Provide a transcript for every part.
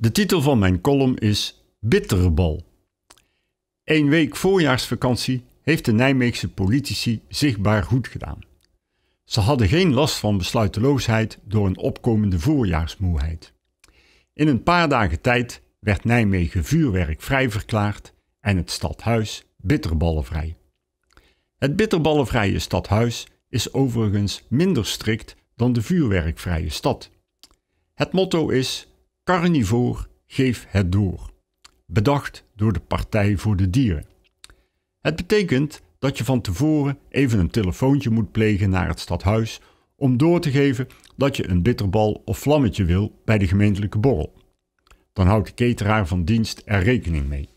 De titel van mijn column is Bitterbal. Een week voorjaarsvakantie heeft de Nijmeegse politici zichtbaar goed gedaan. Ze hadden geen last van besluiteloosheid door een opkomende voorjaarsmoeheid. In een paar dagen tijd werd Nijmegen vuurwerkvrij verklaard en het stadhuis bitterballenvrij. Het bitterballenvrije stadhuis is overigens minder strikt dan de vuurwerkvrije stad. Het motto is Carnivoor, geef het door. Bedacht door de Partij voor de Dieren. Het betekent dat je van tevoren even een telefoontje moet plegen naar het stadhuis om door te geven dat je een bitterbal of vlammetje wil bij de gemeentelijke borrel. Dan houdt de cateraar van dienst er rekening mee.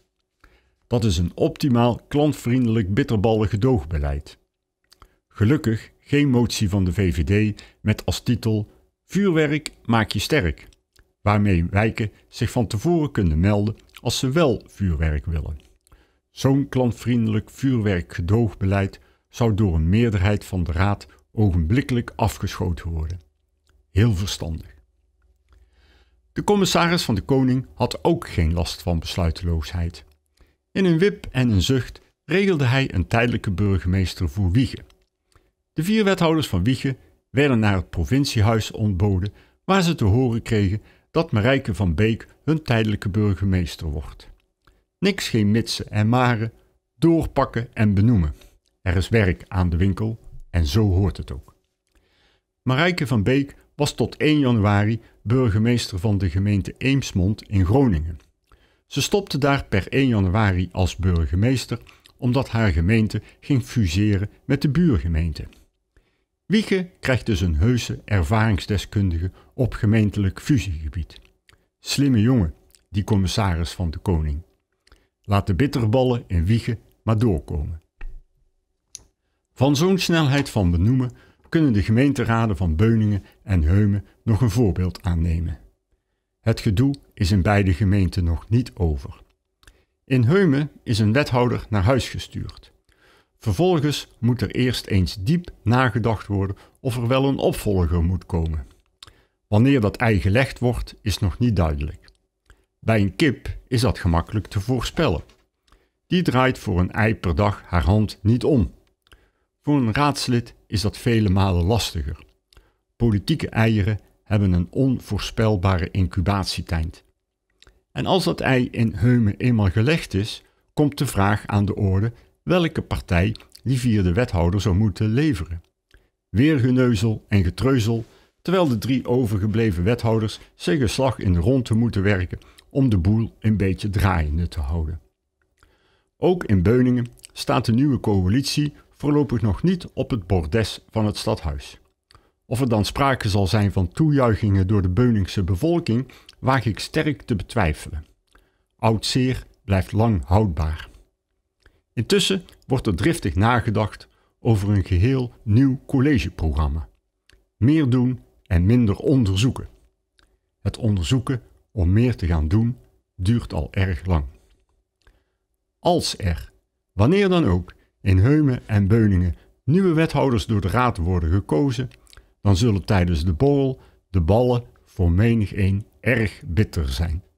Dat is een optimaal klantvriendelijk bitterballen gedoogbeleid. Gelukkig geen motie van de VVD met als titel Vuurwerk maak je sterk waarmee wijken zich van tevoren kunnen melden als ze wel vuurwerk willen. Zo'n klantvriendelijk vuurwerkgedoogbeleid zou door een meerderheid van de Raad ogenblikkelijk afgeschoten worden. Heel verstandig. De commissaris van de Koning had ook geen last van besluiteloosheid. In een wip en een zucht regelde hij een tijdelijke burgemeester voor Wiegen. De vier wethouders van Wiegen werden naar het provinciehuis ontboden, waar ze te horen kregen dat Marijke van Beek hun tijdelijke burgemeester wordt. Niks geen mitsen en maren, doorpakken en benoemen. Er is werk aan de winkel en zo hoort het ook. Marijke van Beek was tot 1 januari burgemeester van de gemeente Eemsmond in Groningen. Ze stopte daar per 1 januari als burgemeester omdat haar gemeente ging fuseren met de buurgemeente. Wiege krijgt dus een heuse ervaringsdeskundige op gemeentelijk fusiegebied. Slimme jongen, die commissaris van de koning. Laat de bitterballen in Wiege maar doorkomen. Van zo'n snelheid van benoemen kunnen de gemeenteraden van Beuningen en Heumen nog een voorbeeld aannemen. Het gedoe is in beide gemeenten nog niet over. In Heumen is een wethouder naar huis gestuurd. Vervolgens moet er eerst eens diep nagedacht worden of er wel een opvolger moet komen. Wanneer dat ei gelegd wordt, is nog niet duidelijk. Bij een kip is dat gemakkelijk te voorspellen. Die draait voor een ei per dag haar hand niet om. Voor een raadslid is dat vele malen lastiger. Politieke eieren hebben een onvoorspelbare incubatietijd. En als dat ei in Heumen eenmaal gelegd is, komt de vraag aan de orde welke partij die vierde de wethouder zou moeten leveren. Weer geneuzel en getreuzel, terwijl de drie overgebleven wethouders zich een slag in de ronde moeten werken om de boel een beetje draaiende te houden. Ook in Beuningen staat de nieuwe coalitie voorlopig nog niet op het bordes van het stadhuis. Of er dan sprake zal zijn van toejuichingen door de Beuningse bevolking, waag ik sterk te betwijfelen. Oud zeer blijft lang houdbaar. Intussen wordt er driftig nagedacht over een geheel nieuw collegeprogramma. Meer doen en minder onderzoeken. Het onderzoeken om meer te gaan doen duurt al erg lang. Als er, wanneer dan ook, in Heumen en Beuningen nieuwe wethouders door de raad worden gekozen, dan zullen tijdens de borrel de ballen voor menig een erg bitter zijn.